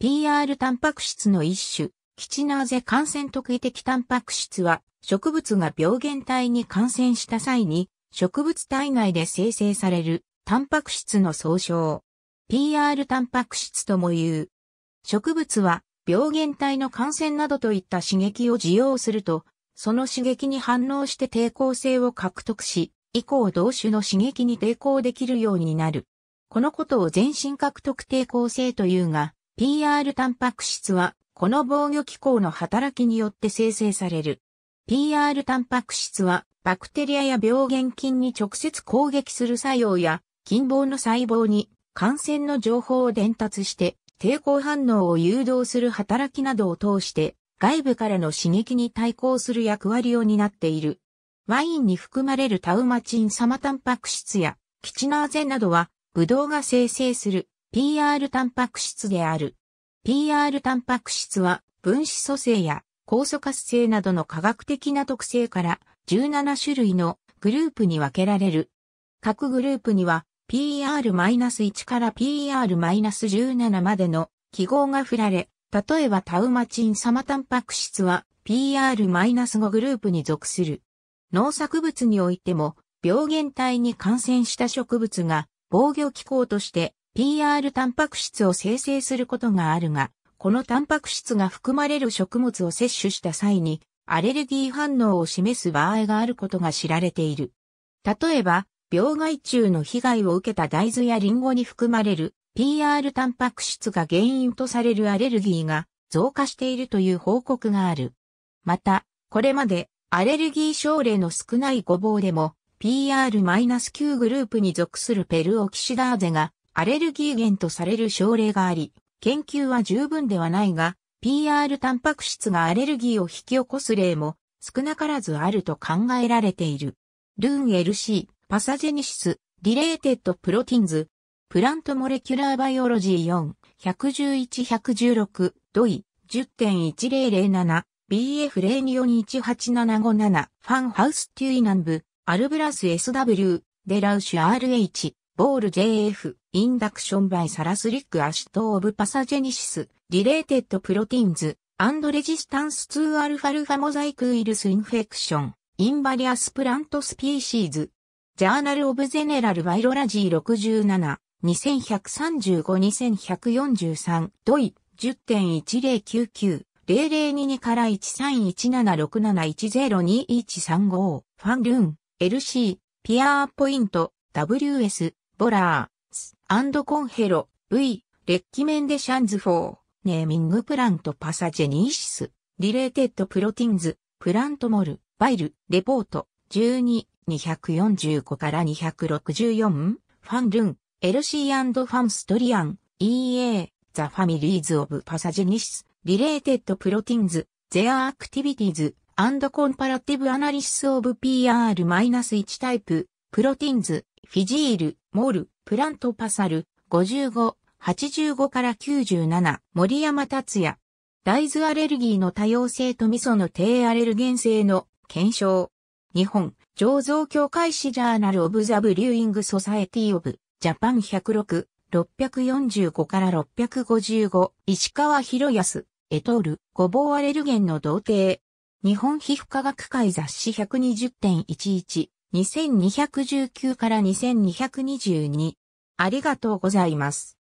PR タンパク質の一種、キチナーゼ感染特異的タンパク質は、植物が病原体に感染した際に、植物体内で生成されるタンパク質の総称。PR タンパク質とも言う。植物は病原体の感染などといった刺激を受容すると、その刺激に反応して抵抗性を獲得し、以降同種の刺激に抵抗できるようになる。このことを全身獲得抵抗性というが、PR タンパク質は、この防御機構の働きによって生成される。PR タンパク質は、バクテリアや病原菌に直接攻撃する作用や、近傍の細胞に感染の情報を伝達して、抵抗反応を誘導する働きなどを通して、外部からの刺激に対抗する役割を担っている。ワインに含まれるタウマチンサマタンパク質やキチナーゼなどは、ブドウが生成する PR タンパク質である。PR タンパク質は分子組成や酵素活性などの科学的な特性から17種類のグループに分けられる。各グループには PR-1 から PR-17 までの記号が振られ、例えばタウマチンサマタンパク質は PR-5 グループに属する。農作物においても病原体に感染した植物が防御機構として PR タンパク質を生成することがあるが、このタンパク質が含まれる食物を摂取した際に、アレルギー反応を示す場合があることが知られている。例えば、病害虫の被害を受けた大豆やリンゴに含まれる PR タンパク質が原因とされるアレルギーが増加しているという報告がある。また、これまでアレルギー症例の少ないごぼうでも PR-9 グループに属するペルオキシダーゼがアレルギー源とされる症例があり、研究は十分ではないが、PR タンパク質がアレルギーを引き起こす例も少なからずあると考えられている。ルーン LC、パサジェニシス、リレーテッドプロティンズ、プラントモレキュラーバイオロジー4、111-116、ドイ、10.1007、b f 0 2 4 1 8 7 5 7ファンハウス・テュインブ、アルブラス SW、デラウシュ RH、ボール JF、インダクションバイサラスリックアシトオブパサジェニシス、リレーテッドプロティンズ、アンドレジスタンス2アルファルファモザイクウイルスインフェクション、インバリアスプラントスピーシーズ、ジャーナルオブゼネラルバイロラジー67、2135-2143、ドイ、10.1099。0022から1 3 1 7 6 7 1 7 2 1 0 2 1 3 5ファンルーン、LC、ピアーポイント、WS、ボラー、スアンドコンヘロ、V、レッキメンデシャンズフォー、ネーミングプラントパサジェニーシス、リレーテッドプロティンズ、プラントモル、バイル、レポート、12、245から264、ファンルン、LC& ファンストリアン、EA、ザ・ファミリーズ・オブ・パサジェニシス、リレーテッドプロティンズ、ゼア・アクティビティズ、アンド・コンパラティブ・アナリシス・オブ・ PR-1 タイプ、プロティンズ、フィジール、モル、プラントパサル、55、85から97、森山達也。大豆アレルギーの多様性と味噌の低アレルゲン性の検証。日本、醸造協会誌ジャーナルオブザブリューイングソサエティオブ、ジャパン106、645から655、石川博康、エトール、ごぼうアレルゲンの童貞。日本皮膚科学会雑誌120.11、2219から2222。ありがとうございます。